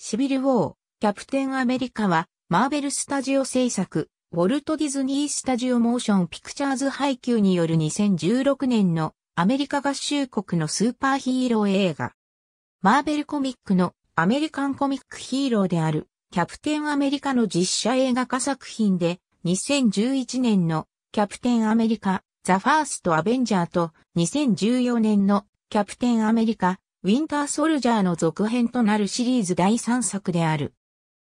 シビル・ウォー、キャプテン・アメリカは、マーベル・スタジオ制作、ウォルト・ディズニー・スタジオ・モーション・ピクチャーズ配給による2016年のアメリカ合衆国のスーパーヒーロー映画。マーベルコミックのアメリカンコミックヒーローであるキャプテンアメリカの実写映画化作品で2011年のキャプテンアメリカザ・ファースト・アベンジャーと2014年のキャプテンアメリカウィンターソルジャーの続編となるシリーズ第3作である。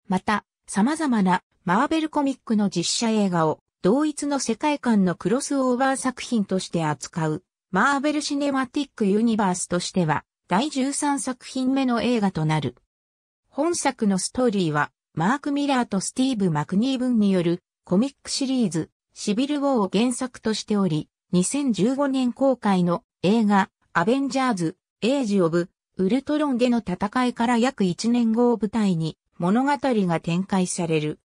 また、様々なマーベルコミックの実写映画を同一の世界観のクロスオーバー作品として扱う、マーベルシネマティックユニバースとしては、第13作品目の映画となる。本作のストーリーは、マーク・ミラーとスティーブ・マクニーブンによるコミックシリーズ、シビル・ウォーを原作としており、2015年公開の映画、アベンジャーズ、エイジ・オブ・ウルトロンでの戦いから約1年後を舞台に物語が展開される。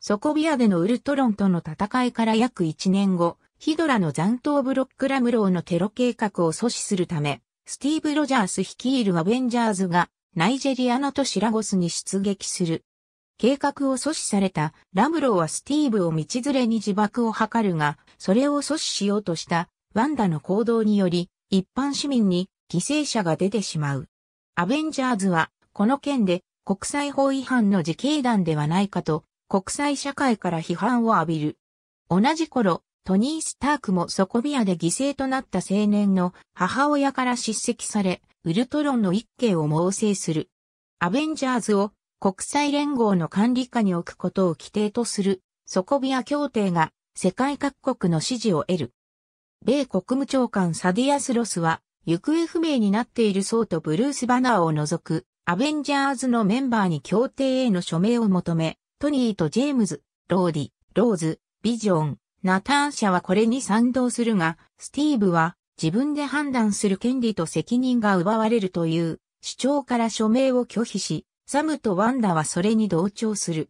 底ビアでのウルトロンとの戦いから約1年後、ヒドラの残党ブロックラムローのテロ計画を阻止するため、スティーブ・ロジャース率いるアベンジャーズがナイジェリアの都市ラゴスに出撃する。計画を阻止されたラムローはスティーブを道連れに自爆を図るが、それを阻止しようとしたワンダの行動により、一般市民に犠牲者が出てしまう。アベンジャーズは、この件で国際法違反の自警団ではないかと、国際社会から批判を浴びる。同じ頃、トニー・スタークもソコビアで犠牲となった青年の母親から叱責され、ウルトロンの一家を猛省する。アベンジャーズを国際連合の管理下に置くことを規定とするソコビア協定が世界各国の支持を得る。米国務長官サディアスロスは行方不明になっている層とブルース・バナーを除く、アベンジャーズのメンバーに協定への署名を求め、トニーとジェームズ、ローディ、ローズ、ビジョン、ナターン社はこれに賛同するが、スティーブは自分で判断する権利と責任が奪われるという主張から署名を拒否し、サムとワンダはそれに同調する。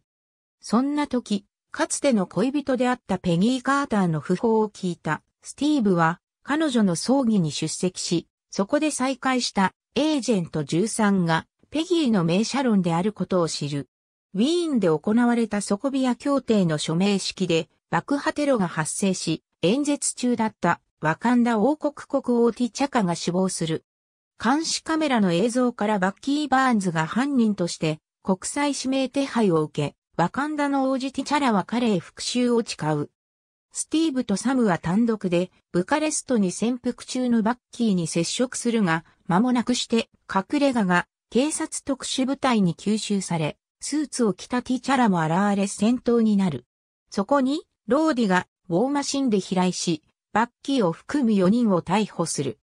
そんな時、かつての恋人であったペギー・カーターの訃報を聞いたスティーブは彼女の葬儀に出席し、そこで再会したエージェント13がペギーの名車論であることを知る。ウィーンで行われたソコビア協定の署名式で爆破テロが発生し、演説中だったワカンダ王国国王ティチャカが死亡する。監視カメラの映像からバッキー・バーンズが犯人として国際指名手配を受け、ワカンダの王子ティチャラは彼へ復讐を誓う。スティーブとサムは単独で、ブカレストに潜伏中のバッキーに接触するが、間もなくして、隠れ家が、警察特殊部隊に吸収され、スーツを着たティチャラも現れ戦闘になる。そこに、ローディが、ウォーマシンで飛来し、バッキーを含む4人を逮捕する。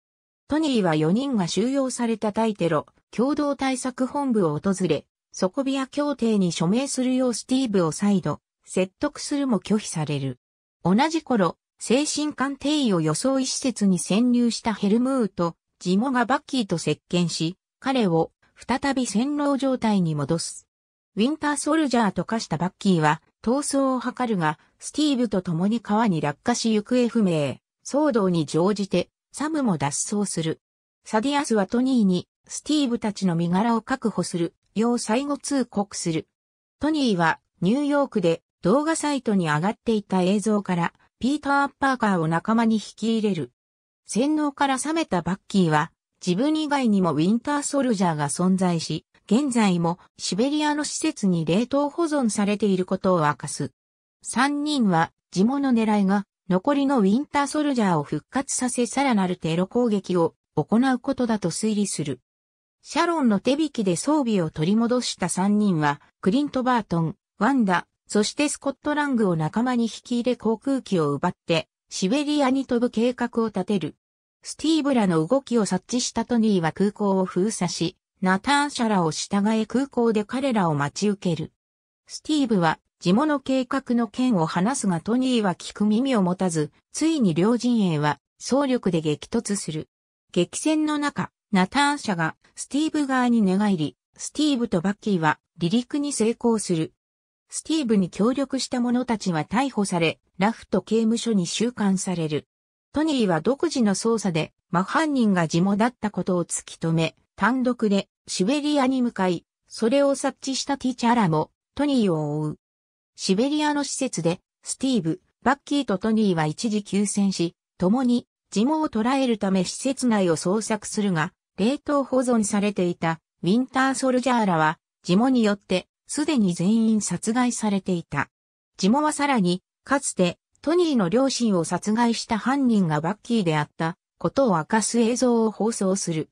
トニーは4人が収容された対テロ、共同対策本部を訪れ、ソコビア協定に署名するようスティーブを再度、説得するも拒否される。同じ頃、精神鑑定医を装い施設に潜入したヘルムート、ジモがバッキーと接見し、彼を再び洗脳状態に戻す。ウィンターソルジャーと化したバッキーは逃走を図るが、スティーブと共に川に落下し行方不明、騒動に乗じて、サムも脱走する。サディアスはトニーに、スティーブたちの身柄を確保する、要最後通告する。トニーは、ニューヨークで、動画サイトに上がっていた映像から、ピーター・パーカーを仲間に引き入れる。洗脳から覚めたバッキーは、自分以外にもウィンターソルジャーが存在し、現在もシベリアの施設に冷凍保存されていることを明かす。三人は、地元の狙いが、残りのウィンターソルジャーを復活させさらなるテロ攻撃を行うことだと推理する。シャロンの手引きで装備を取り戻した三人は、クリント・バートン、ワンダ、そしてスコットラングを仲間に引き入れ航空機を奪って、シベリアに飛ぶ計画を立てる。スティーブらの動きを察知したトニーは空港を封鎖し、ナターシャラを従え空港で彼らを待ち受ける。スティーブは、地元計画の件を話すがトニーは聞く耳を持たず、ついに両陣営は総力で激突する。激戦の中、ナターシャがスティーブ側に寝返り、スティーブとバッキーは離陸に成功する。スティーブに協力した者たちは逮捕され、ラフト刑務所に収監される。トニーは独自の捜査で、真犯人が地元だったことを突き止め、単独でシベリアに向かい、それを察知したティチャラもトニーを追う。シベリアの施設で、スティーブ、バッキーとトニーは一時休戦し、共に地毛を捕らえるため施設内を捜索するが、冷凍保存されていたウィンターソルジャーらは、地毛によってすでに全員殺害されていた。ジモはさらに、かつて、トニーの両親を殺害した犯人がバッキーであったことを明かす映像を放送する。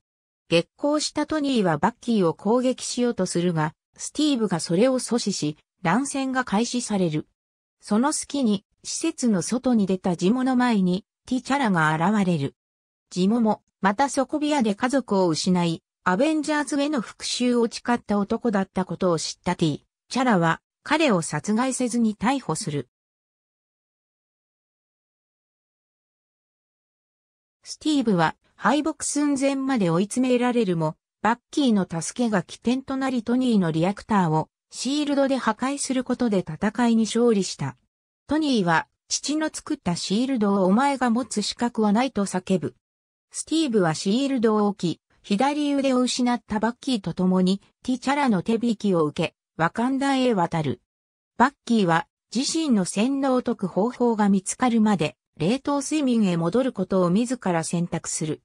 激光したトニーはバッキーを攻撃しようとするが、スティーブがそれを阻止し、乱戦が開始される。その隙に、施設の外に出たジモの前に、ティチャラが現れる。ジモも、また底部屋で家族を失い、アベンジャーズへの復讐を誓った男だったことを知った T、チャラは彼を殺害せずに逮捕する。スティーブは敗北寸前まで追い詰められるも、バッキーの助けが起点となりトニーのリアクターをシールドで破壊することで戦いに勝利した。トニーは父の作ったシールドをお前が持つ資格はないと叫ぶ。スティーブはシールドを置き、左腕を失ったバッキーと共にティチャラの手引きを受け、ワカンダへ渡る。バッキーは自身の洗脳を解く方法が見つかるまで、冷凍睡眠へ戻ることを自ら選択する。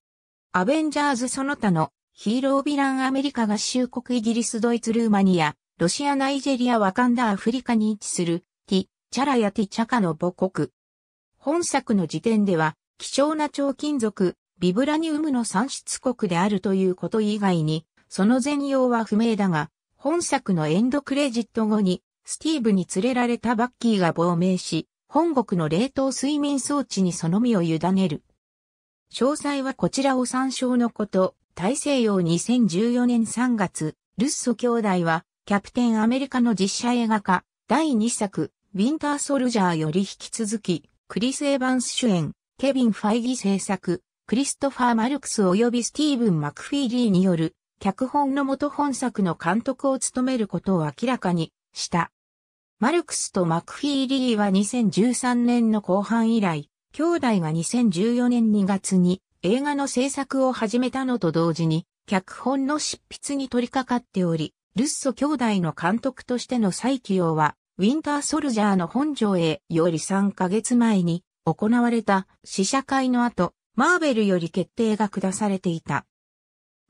アベンジャーズその他のヒーローヴィランアメリカ合衆国イギリスドイツルーマニア、ロシアナイジェリアワカンダアフリカに位置するティ・チャラやティ・チャカの母国。本作の時点では、貴重な超金属、ビブラニウムの産出国であるということ以外に、その全容は不明だが、本作のエンドクレジット後に、スティーブに連れられたバッキーが亡命し、本国の冷凍睡眠装置にその身を委ねる。詳細はこちらを参照のこと、大西洋2014年3月、ルッソ兄弟は、キャプテンアメリカの実写映画化、第2作、ウィンターソルジャーより引き続き、クリス・エヴァンス主演、ケビン・ファイギ制作、クリストファー・マルクス及びスティーブン・マクフィーリーによる脚本の元本作の監督を務めることを明らかにした。マルクスとマクフィーリーは2013年の後半以来、兄弟が2014年2月に映画の制作を始めたのと同時に、脚本の執筆に取り掛かっており、ルッソ兄弟の監督としての再起用は、ウィンター・ソルジャーの本庄へより3ヶ月前に行われた試写会の後、マーベルより決定が下されていた。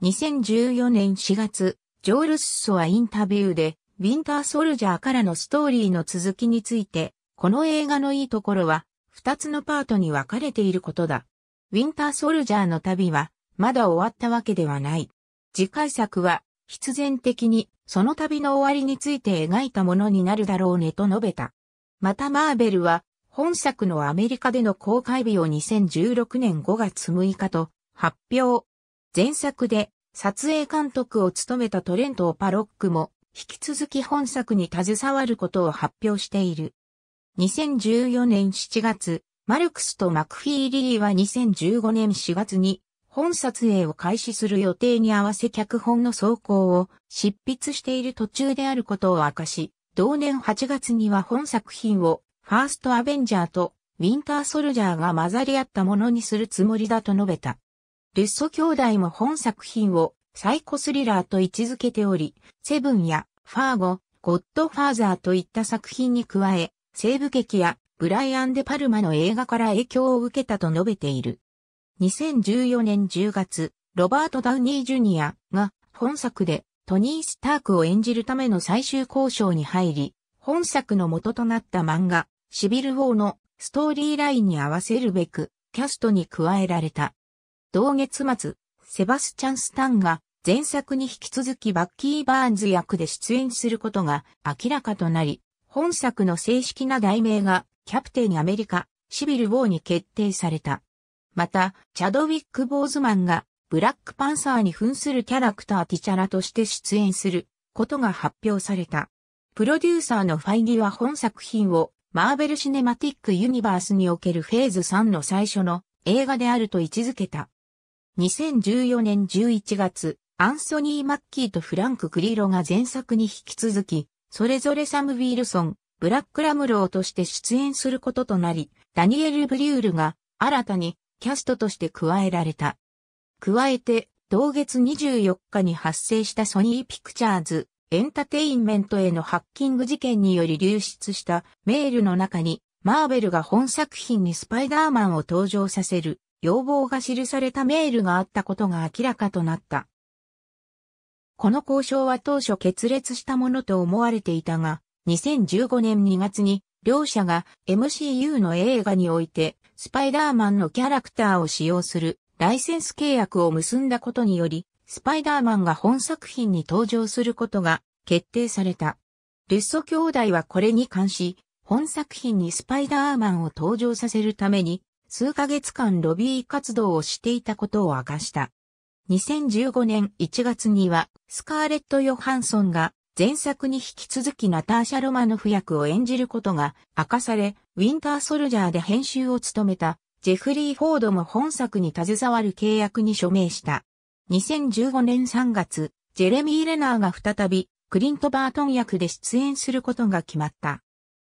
2014年4月、ジョール・スソはインタビューで、ウィンター・ソルジャーからのストーリーの続きについて、この映画のいいところは、二つのパートに分かれていることだ。ウィンター・ソルジャーの旅は、まだ終わったわけではない。次回作は、必然的に、その旅の終わりについて描いたものになるだろうねと述べた。またマーベルは、本作のアメリカでの公開日を2016年5月6日と発表。前作で撮影監督を務めたトレント・オパロックも引き続き本作に携わることを発表している。2014年7月、マルクスとマクフィーリーは2015年4月に本撮影を開始する予定に合わせ脚本の走行を執筆している途中であることを明かし、同年8月には本作品をファーストアベンジャーとウィンターソルジャーが混ざり合ったものにするつもりだと述べた。ルッソ兄弟も本作品をサイコスリラーと位置づけており、セブンやファーゴ、ゴッドファーザーといった作品に加え、西部劇やブライアン・デ・パルマの映画から影響を受けたと述べている。2014年10月、ロバート・ダウニー・ジュニアが本作でトニー・スタークを演じるための最終交渉に入り、本作の元となった漫画、シビルウォーのストーリーラインに合わせるべく、キャストに加えられた。同月末、セバスチャン・スタンが前作に引き続きバッキー・バーンズ役で出演することが明らかとなり、本作の正式な題名がキャプテン・アメリカ、シビル・ウォーに決定された。また、チャドウィック・ボーズマンがブラックパンサーに扮するキャラクターティチャラとして出演することが発表された。プロデューサーのファイギは本作品をマーベル・シネマティック・ユニバースにおけるフェーズ3の最初の映画であると位置づけた。2014年11月、アンソニー・マッキーとフランク・クリロが前作に引き続き、それぞれサム・ウィルソン、ブラック・ラムローとして出演することとなり、ダニエル・ブリュールが新たにキャストとして加えられた。加えて、同月24日に発生したソニー・ピクチャーズエンタテインメントへのハッキング事件により流出したメールの中に、マーベルが本作品にスパイダーマンを登場させる要望が記されたメールがあったことが明らかとなった。この交渉は当初決裂したものと思われていたが、2015年2月に両者が MCU の映画においてスパイダーマンのキャラクターを使用するライセンス契約を結んだことにより、スパイダーマンが本作品に登場することが決定された。ルッソ兄弟はこれに関し、本作品にスパイダーマンを登場させるために、数ヶ月間ロビー活動をしていたことを明かした。2015年1月には、スカーレット・ヨハンソンが前作に引き続きナターシャ・ロマノフ役を演じることが明かされ、ウィンター・ソルジャーで編集を務めたジェフリー・フォードも本作に携わる契約に署名した。2015年3月、ジェレミー・レナーが再び、クリント・バートン役で出演することが決まった。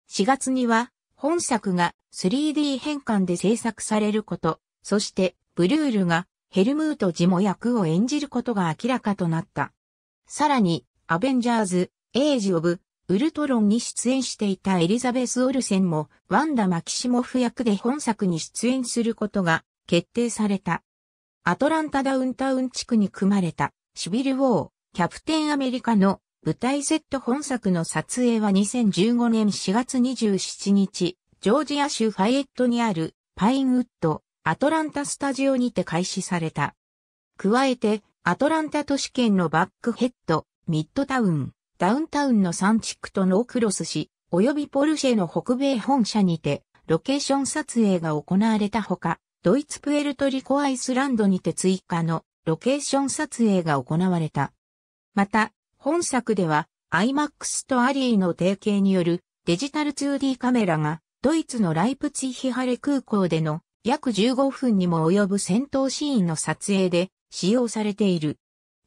4月には、本作が 3D 変換で制作されること、そして、ブルールがヘルムート・ジモ役を演じることが明らかとなった。さらに、アベンジャーズ、エイジ・オブ、ウルトロンに出演していたエリザベス・オルセンも、ワンダ・マキシモフ役で本作に出演することが決定された。アトランタダウンタウン地区に組まれたシビルウォー、キャプテンアメリカの舞台セット本作の撮影は2015年4月27日、ジョージア州ファイエットにあるパインウッド、アトランタスタジオにて開始された。加えて、アトランタ都市圏のバックヘッド、ミッドタウン、ダウンタウンの3地区とノークロス市、及びポルシェの北米本社にて、ロケーション撮影が行われたほか、ドイツプエルトリコアイスランドにて追加のロケーション撮影が行われた。また、本作では IMAX とアリーの提携によるデジタル 2D カメラがドイツのライプツィヒハレ空港での約15分にも及ぶ戦闘シーンの撮影で使用されている。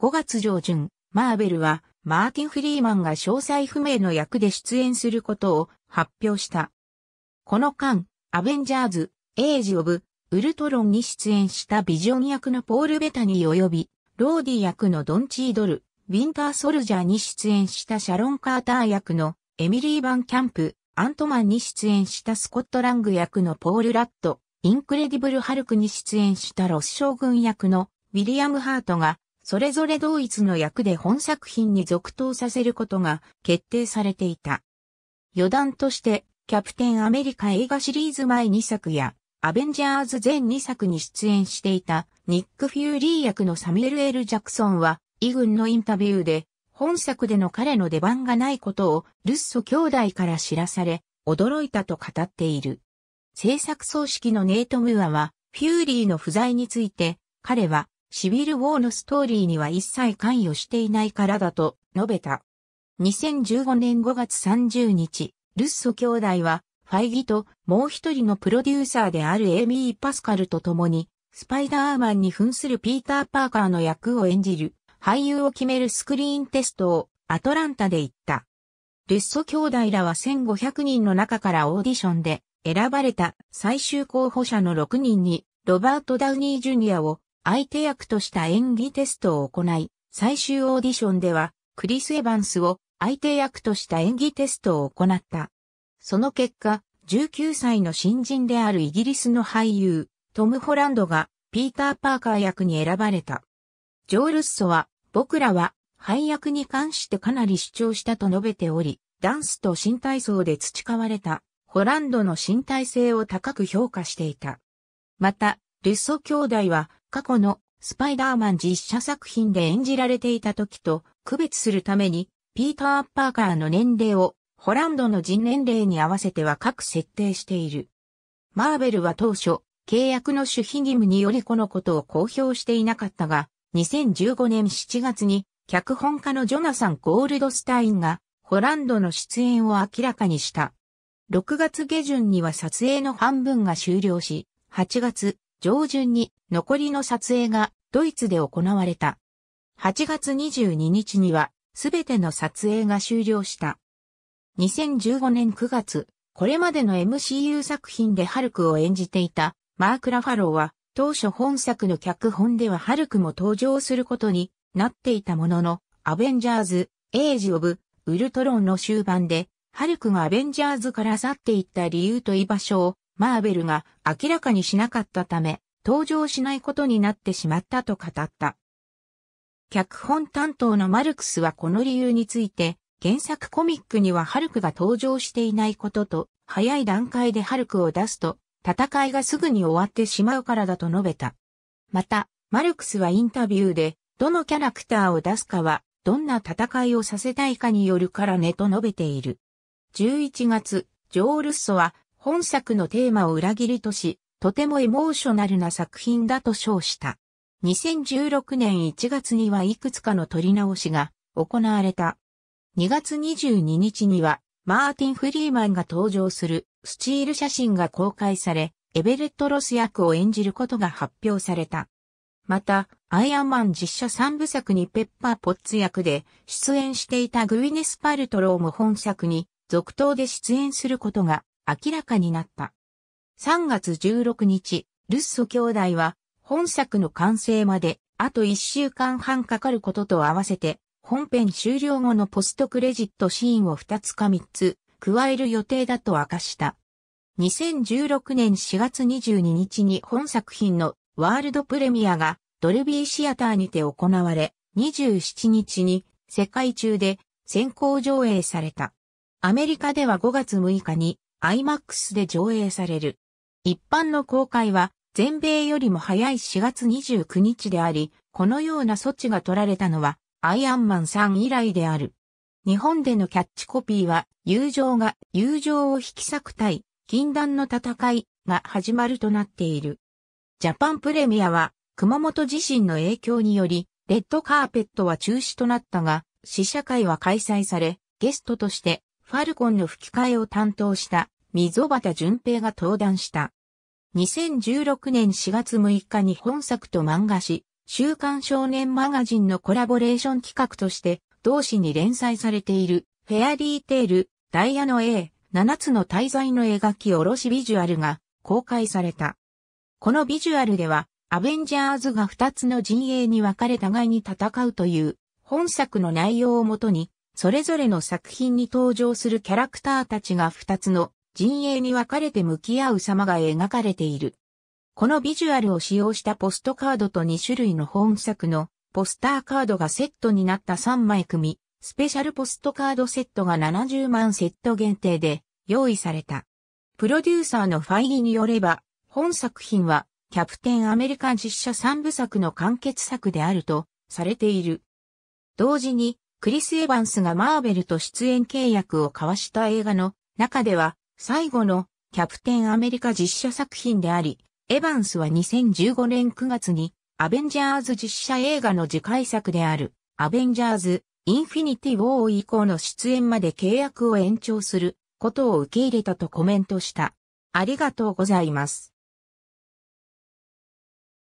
5月上旬、マーベルはマーティン・フリーマンが詳細不明の役で出演することを発表した。この間、アベンジャーズ、エイジ・オブ、ウルトロンに出演したビジョン役のポール・ベタニー及び、ローディ役のドンチードル、ウィンター・ソルジャーに出演したシャロン・カーター役のエミリー・バン・キャンプ、アントマンに出演したスコットラング役のポール・ラット、インクレディブル・ハルクに出演したロス将軍役のウィリアム・ハートが、それぞれ同一の役で本作品に続投させることが決定されていた。余談として、キャプテンアメリカ映画シリーズ前2作や、アベンジャーズ全2作に出演していたニック・フューリー役のサミュエル・エル・ジャクソンは、イ軍のインタビューで、本作での彼の出番がないことをルッソ兄弟から知らされ、驚いたと語っている。制作葬式のネイト・ムーアは、フューリーの不在について、彼は、シビル・ウォーのストーリーには一切関与していないからだと述べた。2015年5月30日、ルッソ兄弟はファイギともう一人のプロデューサーであるエイミー・パスカルと共に、スパイダーマンに扮するピーター・パーカーの役を演じる、俳優を決めるスクリーンテストをアトランタで行った。ルッソ兄弟らは1500人の中からオーディションで選ばれた最終候補者の6人にロバート・ダウニー・ジュニアを相手役とした演技テストを行い、最終オーディションではクリス・エヴァンスを相手役とした演技テストを行った。その結果、19歳の新人であるイギリスの俳優、トム・ホランドが、ピーター・パーカー役に選ばれた。ジョー・ルッソは、僕らは、配役に関してかなり主張したと述べており、ダンスと新体操で培われた、ホランドの身体性を高く評価していた。また、ルッソ兄弟は、過去のスパイダーマン実写作品で演じられていた時と区別するために、ピーター・パーカーの年齢をホランドの人年齢に合わせては各設定している。マーベルは当初、契約の守秘義務によりこのことを公表していなかったが、2015年7月に、脚本家のジョナサン・ゴールドスタインが、ホランドの出演を明らかにした。6月下旬には撮影の半分が終了し、8月上旬に残りの撮影がドイツで行われた。8月22日にはすべての撮影が終了した。2015年9月、これまでの MCU 作品でハルクを演じていたマーク・ラファローは当初本作の脚本ではハルクも登場することになっていたもののアベンジャーズ・エイジ・オブ・ウルトロンの終盤でハルクがアベンジャーズから去っていった理由と居場所をマーベルが明らかにしなかったため登場しないことになってしまったと語った。脚本担当のマルクスはこの理由について原作コミックにはハルクが登場していないことと、早い段階でハルクを出すと、戦いがすぐに終わってしまうからだと述べた。また、マルクスはインタビューで、どのキャラクターを出すかは、どんな戦いをさせたいかによるからねと述べている。11月、ジョー・ルッソは、本作のテーマを裏切りとし、とてもエモーショナルな作品だと称した。2016年1月にはいくつかの撮り直しが行われた。2月22日には、マーティン・フリーマンが登場するスチール写真が公開され、エベレット・ロス役を演じることが発表された。また、アイアンマン実写3部作にペッパー・ポッツ役で出演していたグイネス・パルトローも本作に続投で出演することが明らかになった。3月16日、ルッソ兄弟は本作の完成まであと1週間半かかることと合わせて本編終了後のポストクレジットシーンを2つか3つ加える予定だと明かした。2016年4月22日に本作品のワールドプレミアがドルビーシアターにて行われ、27日に世界中で先行上映された。アメリカでは5月6日に IMAX で上映される。一般の公開は全米よりも早い4月29日であり、このような措置が取られたのはアイアンマンさん以来である。日本でのキャッチコピーは、友情が友情を引き裂く対、禁断の戦いが始まるとなっている。ジャパンプレミアは、熊本地震の影響により、レッドカーペットは中止となったが、試写会は開催され、ゲストとして、ファルコンの吹き替えを担当した、溝端淳平が登壇した。2016年4月6日に本作と漫画し、週刊少年マガジンのコラボレーション企画として、同誌に連載されている、フェアリーテール、ダイヤの A、7つの滞在の描き下ろしビジュアルが公開された。このビジュアルでは、アベンジャーズが2つの陣営に分かれ互いに戦うという本作の内容をもとに、それぞれの作品に登場するキャラクターたちが2つの陣営に分かれて向き合う様が描かれている。このビジュアルを使用したポストカードと2種類の本作のポスターカードがセットになった3枚組、スペシャルポストカードセットが70万セット限定で用意された。プロデューサーのファイギによれば、本作品はキャプテンアメリカ実写3部作の完結作であるとされている。同時に、クリス・エヴァンスがマーベルと出演契約を交わした映画の中では、最後のキャプテンアメリカ実写作品であり、エヴァンスは2015年9月に、アベンジャーズ実写映画の次回作である、アベンジャーズ・インフィニティ・ウォー以降の出演まで契約を延長することを受け入れたとコメントした。ありがとうございます。